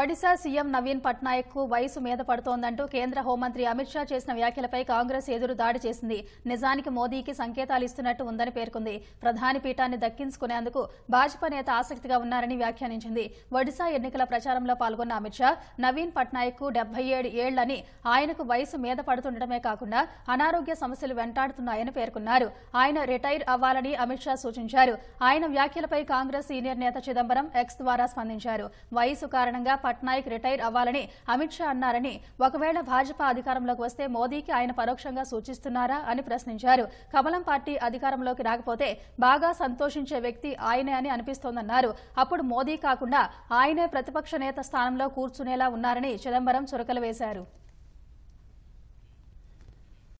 Odisha CM Naveen Patnaik కు వయసు మీద పడుతోందంటూ కేంద్ర హోంమంత్రి అమిత్ షా చేసిన వ్యాఖ్యలపై కాంగ్రెస్ ఎదురు దాడి చేసింది నిజానికి మోదీకి సంకేతాలు ఇస్తున్నట్టు ఉందని పేర్కొంది ప్రధాని పీఠాన్ని దక్కించుకునేందుకు భాజపా నేత ఆసక్తిగా ఉన్నారని వ్యాఖ్యానించింది ఒడిశా ఎన్నికల ప్రచారంలో పాల్గొన్న అమిత్ షా నవీన్ పట్నాయక్ కు డెబ్బై ఏడు ఏళ్లని ఆయనకు వయసు మీద పడుతుండటమే కాకుండా అనారోగ్య సమస్యలు వెంటాడుతున్నాయని పేర్కొన్నారు ఆయన రిటైర్ అవ్వాలని అమిత్ షా సూచించారు ఆయన వ్యాఖ్యలపై కాంగ్రెస్ సీనియర్ నేత చిదంబరం ఎక్స్ ద్వారా స్పందించారు వయసు కారణంగా పట్నాయక్ రిటైర్ అవ్వాలని అమిత్ షా అన్నారని ఒకవేళ భాజపా అధికారంలోకి వస్తే మోదీకి ఆయన పరోక్షంగా సూచిస్తున్నారా అని ప్రశ్నించారు కమలం పార్టీ అధికారంలోకి రాకపోతే బాగా సంతోషించే వ్యక్తి ఆయనే అని అనిపిస్తోందన్నారు అప్పుడు మోదీ కాకుండా ఆయనే ప్రతిపక్ష నేత స్థానంలో కూర్చునేలా ఉన్నారని చిదంబరం చురకలు వేశారు